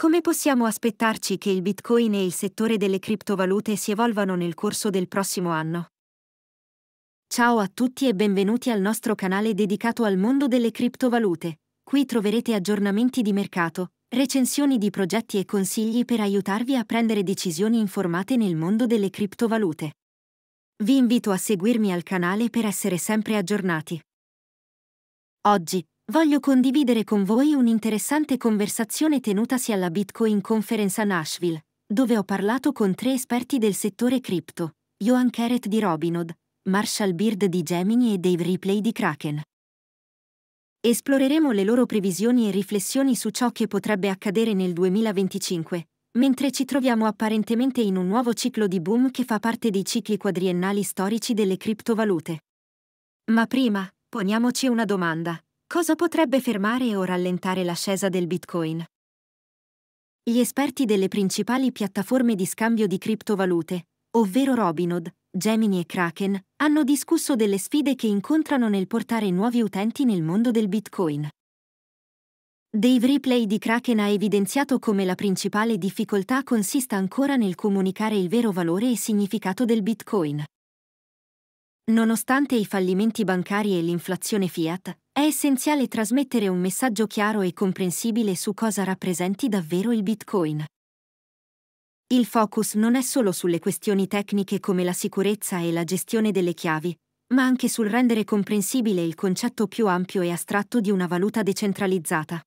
Come possiamo aspettarci che il Bitcoin e il settore delle criptovalute si evolvano nel corso del prossimo anno? Ciao a tutti e benvenuti al nostro canale dedicato al mondo delle criptovalute. Qui troverete aggiornamenti di mercato, recensioni di progetti e consigli per aiutarvi a prendere decisioni informate nel mondo delle criptovalute. Vi invito a seguirmi al canale per essere sempre aggiornati. Oggi, voglio condividere con voi un'interessante conversazione tenutasi alla Bitcoin Conference a Nashville, dove ho parlato con tre esperti del settore cripto, Johan Keret di Robinod, Marshall Beard di Gemini e Dave Ripley di Kraken. Esploreremo le loro previsioni e riflessioni su ciò che potrebbe accadere nel 2025, mentre ci troviamo apparentemente in un nuovo ciclo di boom che fa parte dei cicli quadriennali storici delle criptovalute. Ma prima, poniamoci una domanda. Cosa potrebbe fermare o rallentare l'ascesa del Bitcoin? Gli esperti delle principali piattaforme di scambio di criptovalute, ovvero Robinhood, Gemini e Kraken, hanno discusso delle sfide che incontrano nel portare nuovi utenti nel mondo del Bitcoin. Dave Ripley di Kraken ha evidenziato come la principale difficoltà consista ancora nel comunicare il vero valore e significato del Bitcoin. Nonostante i fallimenti bancari e l'inflazione fiat, è essenziale trasmettere un messaggio chiaro e comprensibile su cosa rappresenti davvero il Bitcoin. Il focus non è solo sulle questioni tecniche come la sicurezza e la gestione delle chiavi, ma anche sul rendere comprensibile il concetto più ampio e astratto di una valuta decentralizzata.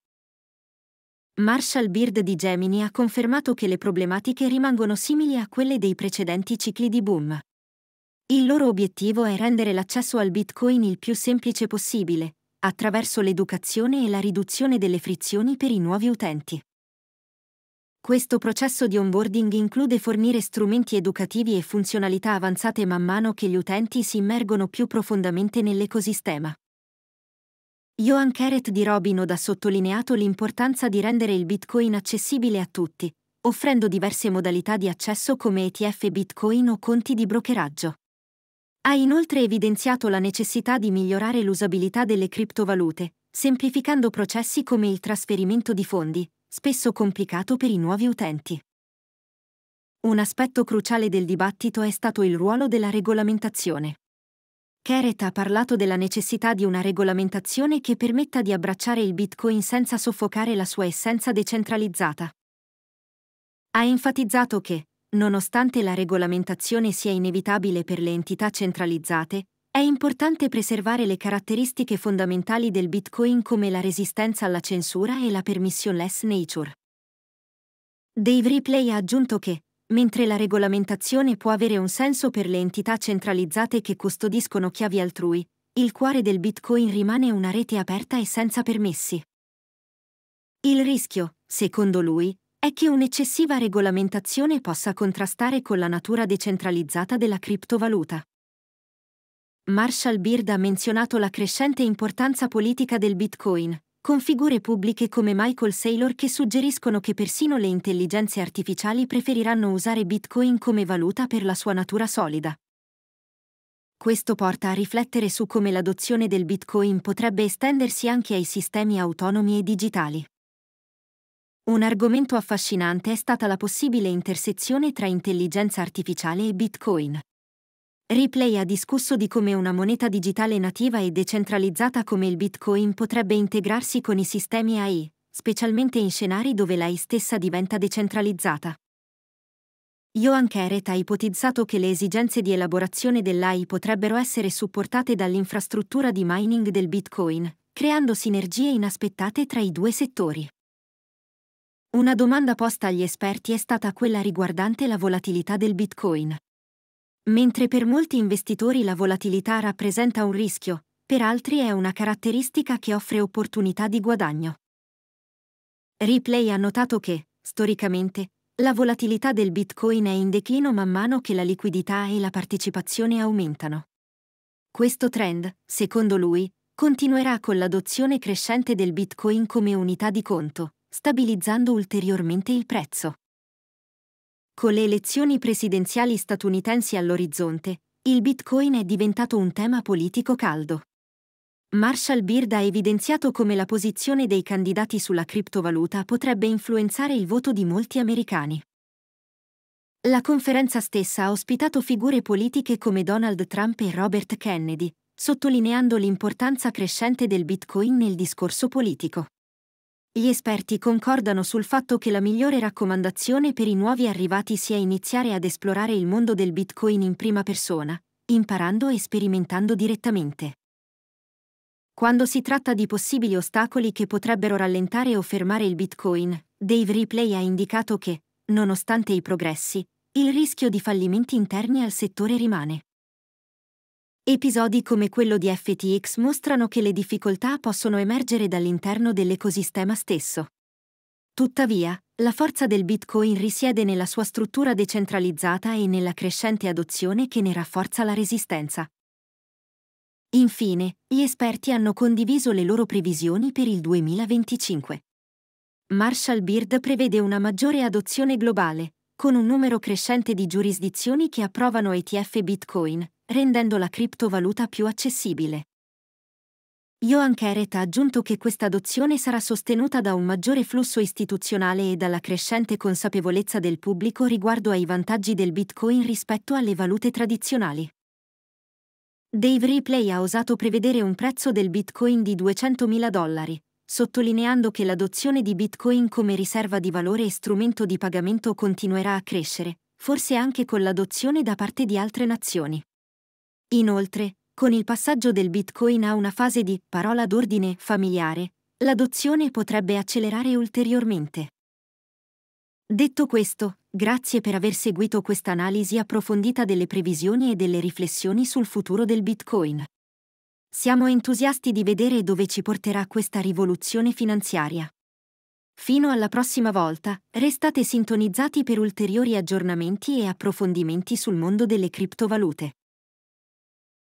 Marshall Beard di Gemini ha confermato che le problematiche rimangono simili a quelle dei precedenti cicli di boom. Il loro obiettivo è rendere l'accesso al Bitcoin il più semplice possibile, attraverso l'educazione e la riduzione delle frizioni per i nuovi utenti. Questo processo di onboarding include fornire strumenti educativi e funzionalità avanzate man mano che gli utenti si immergono più profondamente nell'ecosistema. Johan Keret di Robinhood ha sottolineato l'importanza di rendere il Bitcoin accessibile a tutti, offrendo diverse modalità di accesso come ETF Bitcoin o conti di brokeraggio. Ha inoltre evidenziato la necessità di migliorare l'usabilità delle criptovalute, semplificando processi come il trasferimento di fondi, spesso complicato per i nuovi utenti. Un aspetto cruciale del dibattito è stato il ruolo della regolamentazione. Keret ha parlato della necessità di una regolamentazione che permetta di abbracciare il Bitcoin senza soffocare la sua essenza decentralizzata. Ha enfatizzato che, nonostante la regolamentazione sia inevitabile per le entità centralizzate, è importante preservare le caratteristiche fondamentali del Bitcoin come la resistenza alla censura e la permissionless nature. Dave Ripley ha aggiunto che, mentre la regolamentazione può avere un senso per le entità centralizzate che custodiscono chiavi altrui, il cuore del Bitcoin rimane una rete aperta e senza permessi. Il rischio, secondo lui, è che un'eccessiva regolamentazione possa contrastare con la natura decentralizzata della criptovaluta. Marshall Beard ha menzionato la crescente importanza politica del Bitcoin, con figure pubbliche come Michael Saylor che suggeriscono che persino le intelligenze artificiali preferiranno usare Bitcoin come valuta per la sua natura solida. Questo porta a riflettere su come l'adozione del Bitcoin potrebbe estendersi anche ai sistemi autonomi e digitali. Un argomento affascinante è stata la possibile intersezione tra intelligenza artificiale e Bitcoin. Riplay ha discusso di come una moneta digitale nativa e decentralizzata come il Bitcoin potrebbe integrarsi con i sistemi AI, specialmente in scenari dove l'AI stessa diventa decentralizzata. Johan Keret ha ipotizzato che le esigenze di elaborazione dell'AI potrebbero essere supportate dall'infrastruttura di mining del Bitcoin, creando sinergie inaspettate tra i due settori. Una domanda posta agli esperti è stata quella riguardante la volatilità del Bitcoin. Mentre per molti investitori la volatilità rappresenta un rischio, per altri è una caratteristica che offre opportunità di guadagno. Replay ha notato che, storicamente, la volatilità del Bitcoin è in declino man mano che la liquidità e la partecipazione aumentano. Questo trend, secondo lui, continuerà con l'adozione crescente del Bitcoin come unità di conto, stabilizzando ulteriormente il prezzo. Con le elezioni presidenziali statunitensi all'orizzonte, il Bitcoin è diventato un tema politico caldo. Marshall Beard ha evidenziato come la posizione dei candidati sulla criptovaluta potrebbe influenzare il voto di molti americani. La conferenza stessa ha ospitato figure politiche come Donald Trump e Robert Kennedy, sottolineando l'importanza crescente del Bitcoin nel discorso politico. Gli esperti concordano sul fatto che la migliore raccomandazione per i nuovi arrivati sia iniziare ad esplorare il mondo del Bitcoin in prima persona, imparando e sperimentando direttamente. Quando si tratta di possibili ostacoli che potrebbero rallentare o fermare il Bitcoin, Dave Ripley ha indicato che, nonostante i progressi, il rischio di fallimenti interni al settore rimane. Episodi come quello di FTX mostrano che le difficoltà possono emergere dall'interno dell'ecosistema stesso. Tuttavia, la forza del Bitcoin risiede nella sua struttura decentralizzata e nella crescente adozione che ne rafforza la resistenza. Infine, gli esperti hanno condiviso le loro previsioni per il 2025. Marshall Beard prevede una maggiore adozione globale, con un numero crescente di giurisdizioni che approvano ETF Bitcoin, rendendo la criptovaluta più accessibile. Johan Keret ha aggiunto che questa adozione sarà sostenuta da un maggiore flusso istituzionale e dalla crescente consapevolezza del pubblico riguardo ai vantaggi del Bitcoin rispetto alle valute tradizionali. Dave Ripley ha osato prevedere un prezzo del Bitcoin di 200.000 dollari, sottolineando che l'adozione di Bitcoin come riserva di valore e strumento di pagamento continuerà a crescere, forse anche con l'adozione da parte di altre nazioni. Inoltre, con il passaggio del Bitcoin a una fase di parola d'ordine familiare, l'adozione potrebbe accelerare ulteriormente. Detto questo, grazie per aver seguito questa analisi approfondita delle previsioni e delle riflessioni sul futuro del Bitcoin. Siamo entusiasti di vedere dove ci porterà questa rivoluzione finanziaria. Fino alla prossima volta, restate sintonizzati per ulteriori aggiornamenti e approfondimenti sul mondo delle criptovalute.